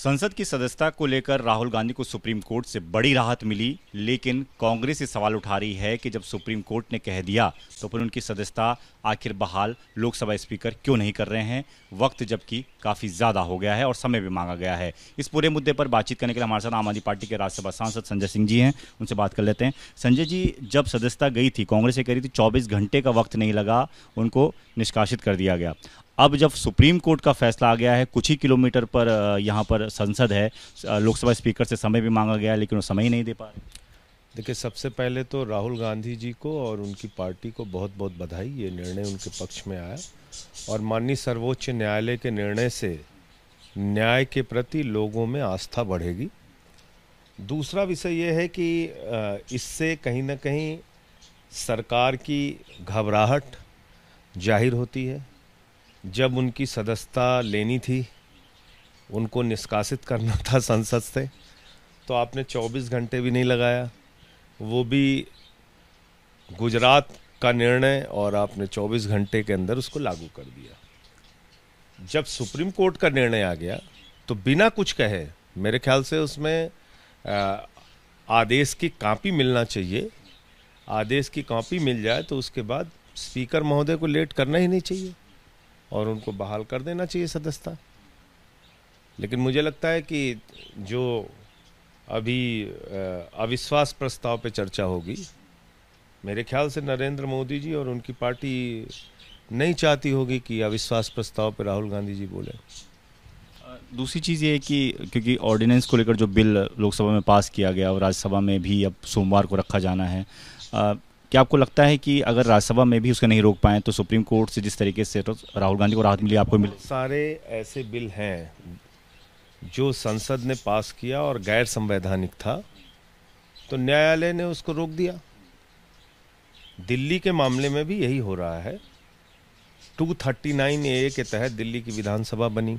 संसद की सदस्यता को लेकर राहुल गांधी को सुप्रीम कोर्ट से बड़ी राहत मिली लेकिन कांग्रेस ये सवाल उठा रही है कि जब सुप्रीम कोर्ट ने कह दिया तो फिर उनकी सदस्यता आखिर बहाल लोकसभा स्पीकर क्यों नहीं कर रहे हैं वक्त जबकि काफ़ी ज़्यादा हो गया है और समय भी मांगा गया है इस पूरे मुद्दे पर बातचीत करने के लिए हमारे साथ आम आदमी पार्टी के राज्यसभा सांसद संजय सिंह जी हैं उनसे बात कर लेते हैं संजय जी जब सदस्यता गई थी कांग्रेस ये कह रही थी चौबीस घंटे का वक्त नहीं लगा उनको निष्कासित कर दिया गया अब जब सुप्रीम कोर्ट का फैसला आ गया है कुछ ही किलोमीटर पर यहाँ पर संसद है लोकसभा स्पीकर से समय भी मांगा गया लेकिन वो समय ही नहीं दे पा रहे देखिए सबसे पहले तो राहुल गांधी जी को और उनकी पार्टी को बहुत बहुत बधाई ये निर्णय उनके पक्ष में आया और माननीय सर्वोच्च न्यायालय के निर्णय से न्याय के प्रति लोगों में आस्था बढ़ेगी दूसरा विषय ये है कि इससे कहीं ना कहीं सरकार की घबराहट जाहिर होती है जब उनकी सदस्यता लेनी थी उनको निष्कासित करना था संसद से तो आपने 24 घंटे भी नहीं लगाया वो भी गुजरात का निर्णय और आपने 24 घंटे के अंदर उसको लागू कर दिया जब सुप्रीम कोर्ट का निर्णय आ गया तो बिना कुछ कहे मेरे ख्याल से उसमें आदेश की कापी मिलना चाहिए आदेश की कॉपी मिल जाए तो उसके बाद स्पीकर महोदय को लेट करना ही नहीं चाहिए और उनको बहाल कर देना चाहिए सदस्यता लेकिन मुझे लगता है कि जो अभी अविश्वास प्रस्ताव पे चर्चा होगी मेरे ख्याल से नरेंद्र मोदी जी और उनकी पार्टी नहीं चाहती होगी कि अविश्वास प्रस्ताव पर राहुल गांधी जी बोले दूसरी चीज़ ये है कि क्योंकि ऑर्डिनेंस को लेकर जो बिल लोकसभा में पास किया गया और राज्यसभा में भी अब सोमवार को रखा जाना है क्या आपको लगता है कि अगर राज्यसभा में भी उसको नहीं रोक पाए तो सुप्रीम कोर्ट से जिस तरीके से तो राहुल गांधी को राहत मिली आपको मिले सारे ऐसे बिल हैं जो संसद ने पास किया और गैर संवैधानिक था तो न्यायालय ने उसको रोक दिया दिल्ली के मामले में भी यही हो रहा है 239 ए के तहत दिल्ली की विधानसभा बनी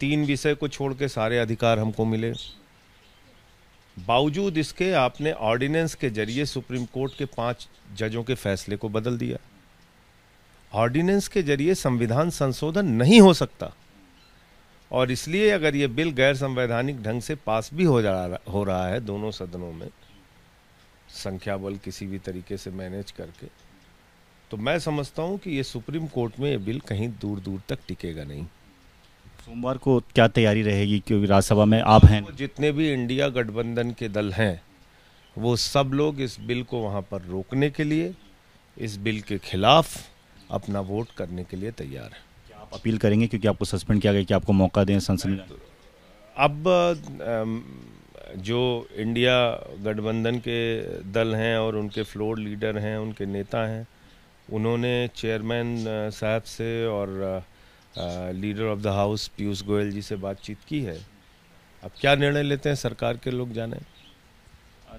तीन विषय को छोड़ के सारे अधिकार हमको मिले बावजूद इसके आपने ऑर्डिनेंस के जरिए सुप्रीम कोर्ट के पांच जजों के फैसले को बदल दिया ऑर्डिनेंस के जरिए संविधान संशोधन नहीं हो सकता और इसलिए अगर ये बिल गैर संवैधानिक ढंग से पास भी हो जा रहा हो रहा है दोनों सदनों में संख्या बल किसी भी तरीके से मैनेज करके तो मैं समझता हूँ कि ये सुप्रीम कोर्ट में ये बिल कहीं दूर दूर तक टिकेगा नहीं सोमवार को क्या तैयारी रहेगी क्योंकि राज्यसभा में आप हैं जितने भी इंडिया गठबंधन के दल हैं वो सब लोग इस बिल को वहाँ पर रोकने के लिए इस बिल के खिलाफ अपना वोट करने के लिए तैयार है आप अपील करेंगे क्योंकि आपको सस्पेंड किया गया कि आपको मौका दें संसद में अब जो इंडिया गठबंधन के दल हैं और उनके फ्लोर लीडर हैं उनके नेता हैं उन्होंने चेयरमैन साहब से और leader of the house Piyush Goyal ji से बातचीत की है अब क्या निर्णय लेते हैं सरकार के लोग जाने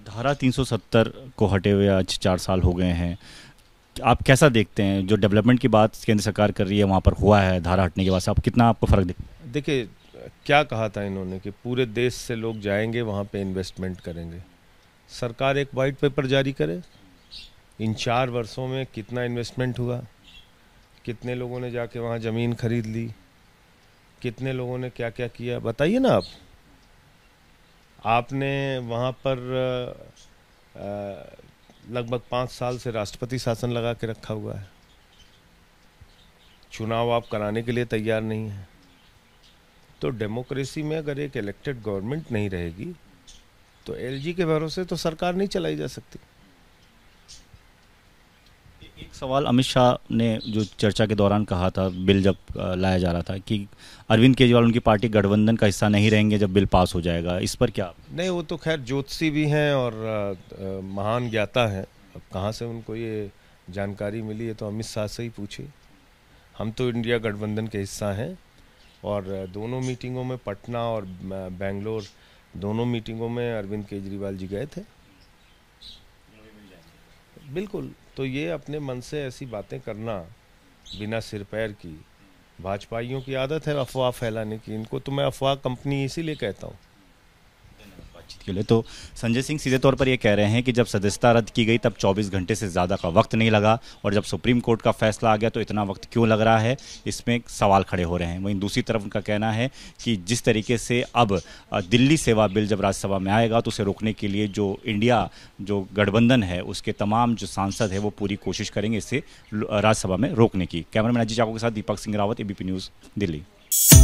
धारा 370 को हटे हुए आज चार साल हो गए हैं आप कैसा देखते हैं जो डेवलपमेंट की बात केंद्र सरकार कर रही है वहाँ पर हुआ है धारा हटने के बाद आप कितना आपको फ़र्क दिख देखिए क्या कहा था इन्होंने कि पूरे देश से लोग जाएंगे वहाँ पे इन्वेस्टमेंट करेंगे सरकार एक वाइट पेपर जारी करे इन चार वर्षों में कितना इन्वेस्टमेंट हुआ कितने लोगों ने जाके वहाँ ज़मीन खरीद ली कितने लोगों ने क्या क्या किया बताइए ना आप आपने वहाँ पर लगभग पाँच साल से राष्ट्रपति शासन लगा के रखा हुआ है चुनाव आप कराने के लिए तैयार नहीं है तो डेमोक्रेसी में अगर एक इलेक्टेड गवर्नमेंट नहीं रहेगी तो एलजी के भरोसे तो सरकार नहीं चलाई जा सकती सवाल अमित शाह ने जो चर्चा के दौरान कहा था बिल जब लाया जा रहा था कि अरविंद केजरीवाल उनकी पार्टी गठबंधन का हिस्सा नहीं रहेंगे जब बिल पास हो जाएगा इस पर क्या नहीं वो तो खैर ज्योतिषी भी हैं और महान ज्ञाता हैं अब कहाँ से उनको ये जानकारी मिली है तो अमित शाह से ही पूछे हम तो इंडिया गठबंधन के हिस्सा हैं और दोनों मीटिंगों में पटना और बेंगलोर दोनों मीटिंगों में अरविंद केजरीवाल जी गए थे बिल्कुल तो ये अपने मन से ऐसी बातें करना बिना सिर पैर की भाजपाइयों की आदत है अफवाह फैलाने की इनको तो मैं अफवाह कंपनी इसीलिए कहता हूँ बातचीत के लिए तो संजय सिंह सीधे तौर पर यह कह रहे हैं कि जब सदस्यता रद्द की गई तब 24 घंटे से ज़्यादा का वक्त नहीं लगा और जब सुप्रीम कोर्ट का फैसला आ गया तो इतना वक्त क्यों लग रहा है इसमें सवाल खड़े हो रहे हैं वहीं दूसरी तरफ उनका कहना है कि जिस तरीके से अब दिल्ली सेवा बिल जब राज्यसभा में आएगा तो उसे रोकने के लिए जो इंडिया जो गठबंधन है उसके तमाम जो सांसद है वो पूरी कोशिश करेंगे इसे राज्यसभा में रोकने की कैमरामैन अजीत चाकू के साथ दीपक सिंह रावत एबीपी न्यूज़ दिल्ली